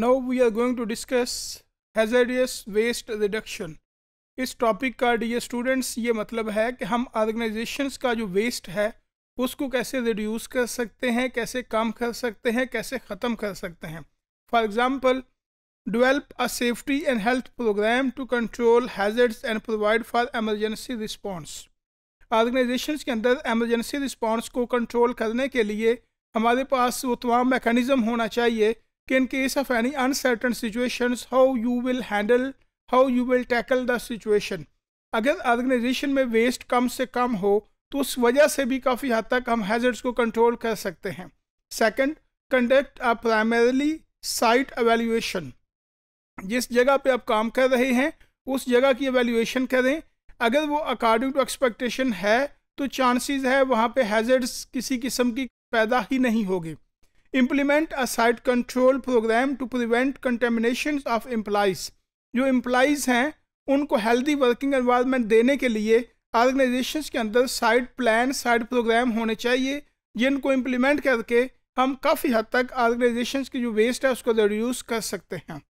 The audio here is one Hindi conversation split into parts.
now we are going to discuss hazardous waste reduction इस टॉपिक का डी स्टूडेंट्स ये मतलब है कि हम ऑर्गेनाइजेशंस का जो वेस्ट है उसको कैसे रिड्यूस कर सकते हैं कैसे कम कर सकते हैं कैसे ख़त्म कर सकते हैं for example develop a safety and health programme to control hazards and provide for emergency response organizations के अंदर एमरजेंसी रिस्पॉन्स को कंट्रोल करने के लिए हमारे पास वो तमाम मेकनिज़म होना चाहिए in case of any uncertain situation how you will handle how you will tackle the situation अगर ऑर्गेनाइजेशन में वेस्ट कम से कम हो तो उस वजह से भी काफ़ी हद तक हम हैजर्ड्स को कंट्रोल कर सकते हैं second conduct a primarily site evaluation जिस जगह पे आप काम कर रहे हैं उस जगह की एवेल्यूएशन करें अगर वो अकॉर्डिंग टू एक्सपेक्टेशन है तो चांसेस है वहाँ पे हैजर्ड्स किसी किस्म की पैदा ही नहीं होगी implement a site control program to prevent contaminations of employees जो एम्प्लाइज हैं उनको हेल्दी वर्किंग एनवायरमेंट देने के लिए ऑर्गेनाइजेशन के अंदर साइड प्लान साइड प्रोग्राम होने चाहिए जिनको इम्प्लीमेंट करके हम काफ़ी हद तक ऑर्गेनाइजेशन की जो वेस्ट है उसको रिड्यूस कर सकते हैं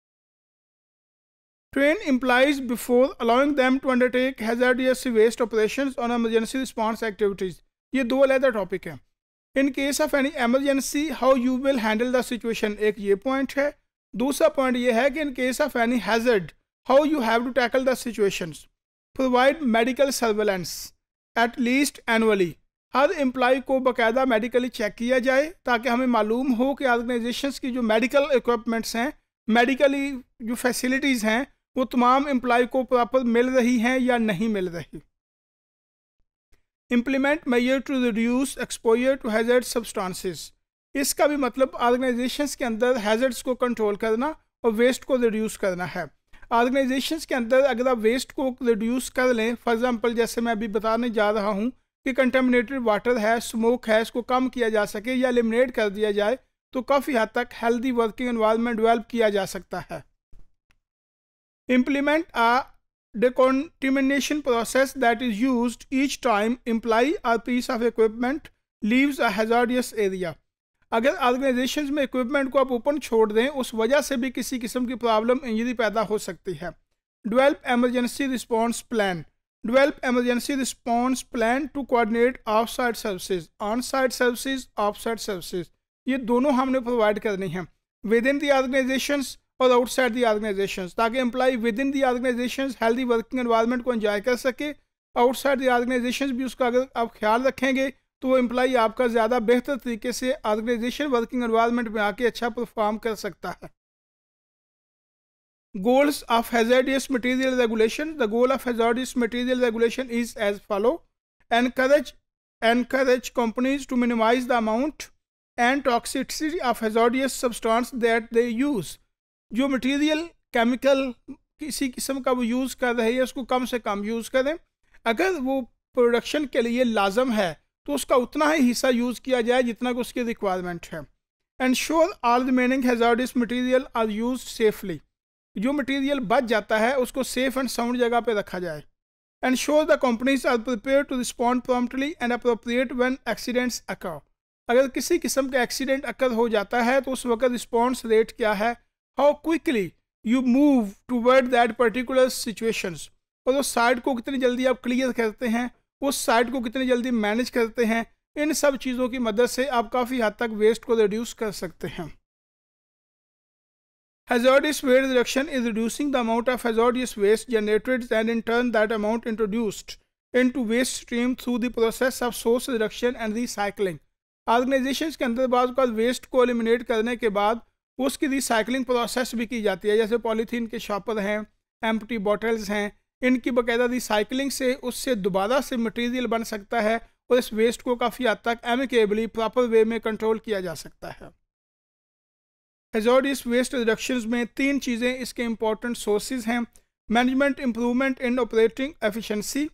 train employees before allowing them to undertake hazardous waste operation on emergency response activities ये दो अलहदा टॉपिक हैं in case of any emergency how you will handle the situation एक ये पॉइंट है दूसरा पॉइंट ये है कि in case of any hazard how you have to tackle the situation provide medical surveillance at least annually हर एम्प्लॉय को बाकायदा मेडिकली चेक किया जाए ताकि हमें मालूम हो कि ऑर्गेनाइजेशंस की जो मेडिकल इक्विपमेंट्स हैं मेडिकली जो फैसिलिटीज़ हैं वो तमाम एम्प्लॉय को प्रॉपर मिल रही हैं या नहीं मिल रही implement measure to reduce exposure to hazard substances इसका भी मतलब ऑर्गेनाइजेशन के अंदर हैजर्ड्स को कंट्रोल करना और वेस्ट को रिड्यूस करना है ऑर्गेनाइजेशन के अंदर अगर आप वेस्ट को रिड्यूस कर लें फॉर एग्ज़ाम्पल जैसे मैं अभी बताने जा रहा हूँ कि कंटेमिनेटेड वाटर है स्मोक है इसको कम किया जा सके या एलिमिनेट कर दिया जाए तो काफ़ी हद तक हेल्दी वर्किंग एनवायरमेंट डेवलप किया जा सकता है implement a decontamination process that is used each time imply a piece of equipment leaves a hazardous area. अगर ऑर्गेनाइजेशन में इक्विपमेंट को आप ओपन छोड़ दें उस वजह से भी किसी किस्म की प्रॉब्लम इंजरी पैदा हो सकती है develop emergency response plan develop emergency response plan to coordinate off site services on site services off site services ये दोनों हमने प्रोवाइड करनी है विद इन दी ऑर्गेनाइजेशंस और आउटसाइड दी ऑर्गेनाइजेशन ताकि employee within the organization healthy working environment को इन्जॉय कर सके आउटसाइड दी ऑर्गेनाइजेशन भी उसका अगर आप ख्याल रखेंगे तो वो एम्प्लाई आपका ज़्यादा बेहतर तरीके से ऑर्गेनाइजेशन वर्किंग एनवायरमेंट में आके अच्छा परफॉर्म कर सकता है goals of hazardous material regulation the goal of hazardous material regulation is as follow encourage encourage companies to minimize the amount and toxicity of hazardous substance that they use जो मटेरियल केमिकल किसी किस्म का वो यूज़ कर रहे हैं उसको कम से कम यूज़ करें अगर वो प्रोडक्शन के लिए लाजम है तो उसका उतना ही हिस्सा यूज़ किया जाए जितना कि उसकी रिक्वायरमेंट है ensure all remaining hazardous material are use safely जो मटेरियल बच जाता है उसको सेफ एंड साउंड जगह पर रखा जाए sure the companies are prepare to respond promptly and appropriate when accidents occur अगर किसी किस्म का एक्सीडेंट अकर हो जाता है तो उस वक्त रिस्पॉन्स रेट क्या है how quickly you move toward that particular situations और उस साइड को कितनी जल्दी आप क्लियर करते हैं उस साइड को कितनी जल्दी मैनेज करते हैं इन सब चीज़ों की मदद से आप काफ़ी हद तक वेस्ट को रिड्यूस कर सकते हैं Hazardous waste reduction is reducing the amount of hazardous waste generated and in turn that amount introduced into waste stream through the process of source reduction and recycling. Organization के अंदर बाद वेस्ट को एलिमिनेट करने के बाद उसकी रिसाइकलिंग प्रोसेस भी की जाती है जैसे पॉलीथीन के शॉपर हैं एम बॉटल्स हैं इनकी बाकायदा रिसाइकलिंग से उससे दोबारा से मटेरियल बन सकता है और इस वेस्ट को काफ़ी हद तक एमिकेबली प्रॉपर वे में कंट्रोल किया जा सकता है इस वेस्ट रिडक्शन में तीन चीज़ें इसके इम्पॉर्टेंट सोर्सेज हैं management improvement in operating efficiency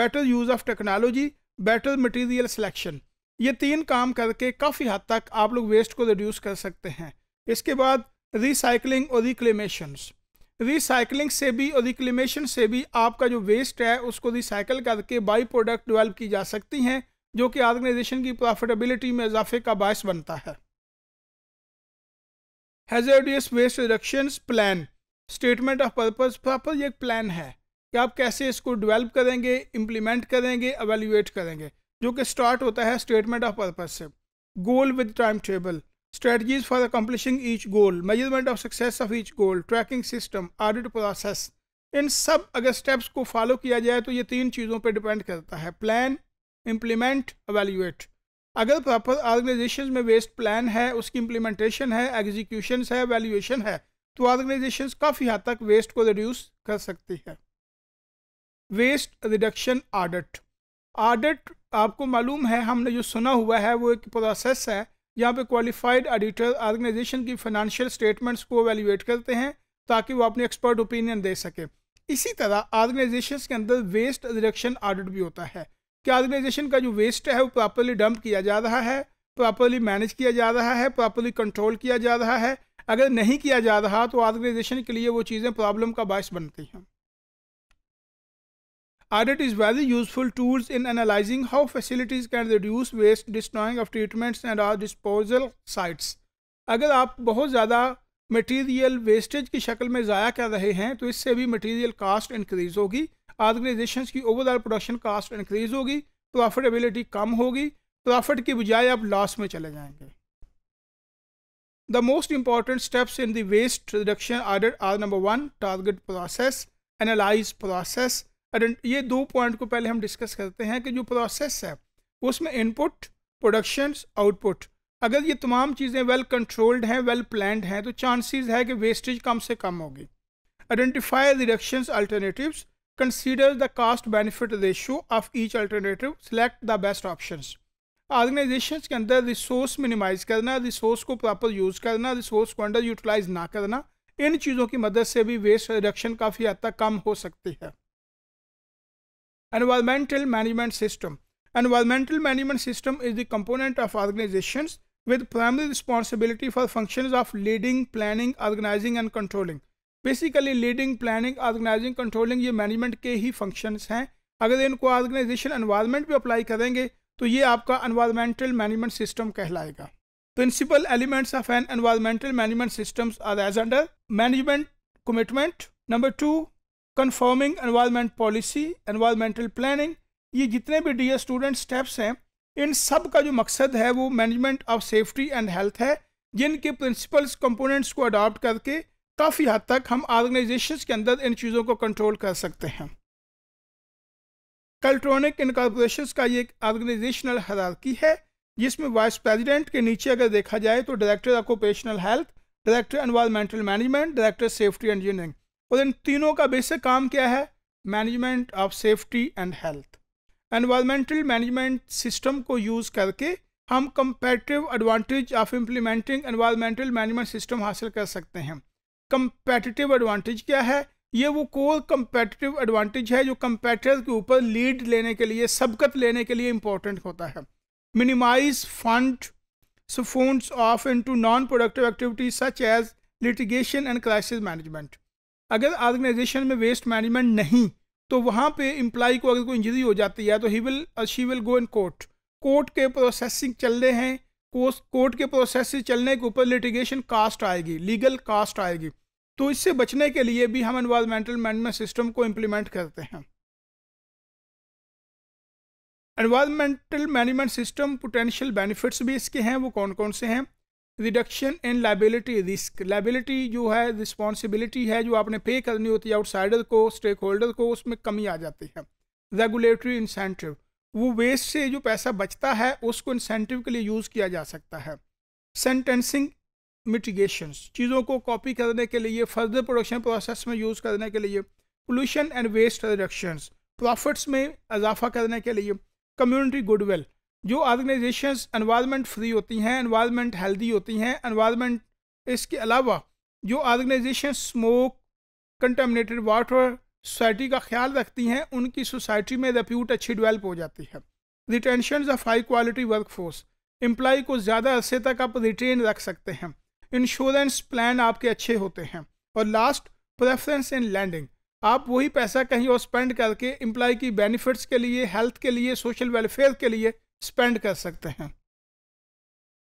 better use of technology better material selection ये तीन काम करके काफ़ी हद तक आप लोग वेस्ट को रिड्यूस कर सकते हैं इसके बाद रिसाइकलिंग और रिक्लेमेशन रिसाइकलिंग से भी और रिक्लेमेशन से भी आपका जो वेस्ट है उसको रिसाइकल करके बाई प्रोडक्ट डिवेल्प की जा सकती हैं जो कि ऑर्गेनाइजेशन की प्रॉफिटेबिलिटी में इजाफे का बायस बनता है hazardous waste reduction plan statement of purpose proper एक प्लान है कि आप कैसे इसको डिवेल्प करेंगे इम्प्लीमेंट करेंगे अवेल्यूएट करेंगे जो कि स्टार्ट होता है स्टेटमेंट ऑफ पर्पज से goal with time table strategies for accomplishing each goal, measurement of success of each goal, tracking system, audit process. इन सब अगर स्टेप्स को फॉलो किया जाए तो ये तीन चीज़ों पर डिपेंड करता है प्लान इम्प्लीमेंट अवेल्यूएट अगर प्रॉपर ऑर्गेनाइजेशन में वेस्ट प्लान है उसकी इम्प्लीमेंटेशन है एग्जीक्यूशन है वैल्यूएशन है तो ऑर्गेनाइजेशन काफ़ी हद तक वेस्ट को रिड्यूस कर सकती है वेस्ट रिडक्शन ऑडिट ऑडिट आपको मालूम है हमने जो सुना हुआ है वो एक प्रोसेस है यहाँ पे क्वालिफाइड ऑडिटर ऑर्गेनाइजेशन की फाइनेंशियल स्टेटमेंट्स को वैल्यूएट करते हैं ताकि वो अपने एक्सपर्ट ओपिनियन दे सके इसी तरह ऑर्गेनाइजेशन के अंदर वेस्ट रिडक्शन ऑडिट भी होता है कि ऑर्गेनाइजेशन का जो वेस्ट है वो प्रॉपरली डंप किया जा रहा है प्रॉपरली मैनेज किया जा रहा है प्रॉपरली कंट्रोल किया जा रहा है अगर नहीं किया जा रहा तो ऑर्गेनाइजेशन के लिए वो चीज़ें प्रॉब्लम का बायस बनती हैं Audit is very useful tools in analyzing how facilities can reduce waste, destroying of treatments and our disposal sites. अगर आप बहुत ज़्यादा material wastage की शक्ल में ज़ाया कर रहे हैं तो इससे भी material cost increase होगी ऑर्गेनाइजेशन की overall production cost increase होगी Profitability कम होगी Profit की बजाय आप loss में चले जाएंगे The most important steps in the waste reduction audit are number one target process analyze process ये दो पॉइंट को पहले हम डिस्कस करते हैं कि जो प्रोसेस है उसमें इनपुट प्रोडक्शन आउटपुट अगर ये तमाम चीज़ें वेल कंट्रोल्ड हैं वेल प्लान्ड हैं तो चांसेस है कि वेस्टेज कम से कम होगी identify reduction alternative consider the cost benefit ratio of each alternative select the best option organization के अंदर रिसोर्स मिनिमाइज करना रिसोर्स को प्रॉपर यूज़ करना रिसोर्स को अंडर यूटिलाइज ना करना इन चीज़ों की मदद से भी वेस्ट रिडक्शन काफ़ी हद तक कम हो सकती है Environmental management system. Environmental management system is the component of organizations with primary responsibility for functions of leading, planning, organizing and controlling. Basically leading planning organizing controlling ये मैनेजमेंट के ही फंक्शंस हैं अगर इनको ऑर्गेनाइजेशन एनवायरनमेंट पे अप्लाई करेंगे तो ये आपका एनवायरमेंटल मैनेजमेंट सिस्टम कहलाएगा principal elements of an environmental management systems are as under management commitment number two conforming environment policy environmental planning ये जितने भी डी स्टूडेंट स्टेप्स हैं इन सब का जो मकसद है वो management of safety and health है जिनके प्रिंसिपल्स कंपोनेंट्स को अडॉप्ट करके काफ़ी हद तक हम ऑर्गेनाइजेशंस के अंदर इन चीज़ों को कंट्रोल कर सकते हैं कल्ट्रॉनिक इनकॉर्पोरेशन का ये एक ऑर्गेनाइजेशनल हरारकी है जिसमें वाइस प्रेसिडेंट के नीचे अगर देखा जाए तो director occupational health director environmental management director safety engineering और इन तीनों का बेसिक काम क्या है management of safety and health environmental management system को यूज़ करके हम competitive advantage of implementing environmental management system हासिल कर सकते हैं कंपेटिटिव एडवांटेज क्या है ये वो कोर कंपेटिटिव एडवांटेज है जो कंपेटर के ऊपर लीड लेने के लिए सबकत लेने के लिए इंपॉर्टेंट होता है minimize fund of into non productive activities such as litigation and crisis management अगर ऑर्गेनाइजेशन में वेस्ट मैनेजमेंट नहीं तो वहाँ पे एम्प्लाई को अगर कोई इंजरी हो जाती है तो he will she will go in court court के प्रोसेसिंग चल रहे हैं कोर्ट के प्रोसेस चलने के ऊपर लिटिगेशन कास्ट आएगी लीगल कास्ट आएगी तो इससे बचने के लिए भी हम इन्वायरमेंटल मैनेजमेंट सिस्टम को इम्प्लीमेंट करते हैं environmental management system potential benefits भी इसके हैं वो कौन कौन से हैं reduction in liability risk liability जो है रिस्पॉन्सिबिलिटी है जो आपने पे करनी होती है आउटसाइडर को स्टेक होल्डर को उसमें कमी आ जाती है रेगुलेटरी इंसेंटिव वो वेस्ट से जो पैसा बचता है उसको इंसेंटिव के लिए यूज़ किया जा सकता है सेंटेंसिंग मिटिगेशंस चीज़ों को कॉपी करने के लिए फर्दर प्रोडक्शन प्रोसेस में यूज़ करने के लिए pollution and waste reductions profits में इजाफा करने के लिए कम्युनिटी गुडविल जो ऑर्गेनाइजेशंस एनवायरनमेंट फ्री होती हैं एनवायरनमेंट हेल्दी होती हैं एनवायरनमेंट इसके अलावा जो organisation smoke contaminated water society का ख्याल रखती हैं उनकी सोसाइटी में रेप्यूट अच्छी डिवेल्प हो जाती है retention of high quality workforce employee को ज़्यादा अरसे तक आप रिटेन रख सकते हैं इंश्योरेंस प्लान आपके अच्छे होते हैं और लास्ट प्रेफरेंस इन लैंडिंग आप वही पैसा कहीं और स्पेंड करके एम्प्लाई की बेनिफिट्स के लिए हेल्थ के लिए सोशल वेलफेयर के लिए स्पेंड कर सकते हैं